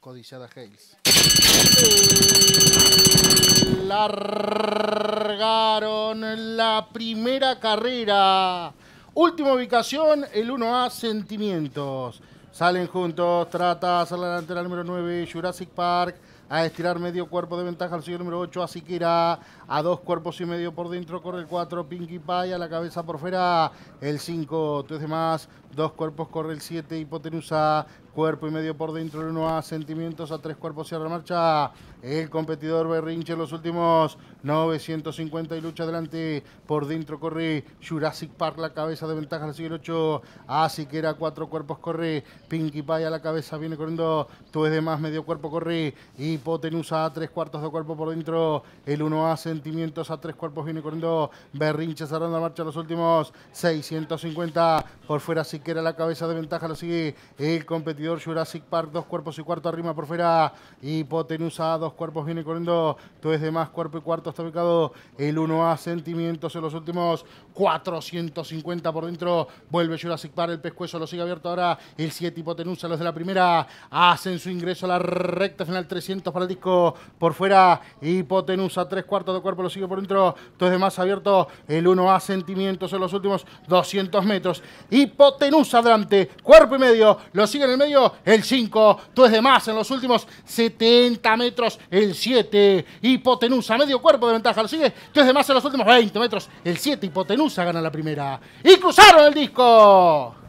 codiciada Hales. Largaron la primera carrera. Última ubicación, el 1A Sentimientos. Salen juntos, trata hacer la delantera número 9, Jurassic Park a estirar medio cuerpo de ventaja al señor número 8, Asiquera, a dos cuerpos y medio por dentro, corre el 4, Pinky Pie, a la cabeza por fuera, el 5, tres demás, dos cuerpos corre el 7, Hipotenusa, cuerpo y medio por dentro, el 1 a sentimientos, a tres cuerpos cierra marcha. El competidor Berrinche los últimos 950 y lucha adelante. Por dentro corre Jurassic Park, la cabeza de ventaja, la sigue el 8. Así que era cuatro cuerpos, corre Pinky Pie a la cabeza, viene corriendo. Tú es de más, medio cuerpo, corre Hipotenusa a tres cuartos de cuerpo por dentro. El 1A sentimientos a tres cuerpos, viene corriendo Berrinche cerrando la marcha los últimos 650. Por fuera, así que era la cabeza de ventaja, lo sigue el competidor. Jurassic Park, dos cuerpos y cuarto Arriba, por fuera. Hipotenusa, dos cuerpos viene corriendo. Todo es de más cuerpo y cuarto. Está ubicado el 1A Sentimientos en los últimos 450 por dentro. Vuelve Jurassic Park, el pescuezo lo sigue abierto ahora. El 7 Hipotenusa, los de la primera hacen su ingreso a la recta final. 300 para el disco por fuera. Hipotenusa, tres cuartos de cuerpo lo sigue por dentro. Todo es de más abierto. El 1A Sentimientos en los últimos 200 metros. Hipotenusa adelante, cuerpo y medio. Lo sigue en el medio el 5, tú es de más en los últimos 70 metros, el 7, hipotenusa, medio cuerpo de ventaja, lo sigue, tú es de más en los últimos 20 metros, el 7, hipotenusa gana la primera. Y cruzaron el disco.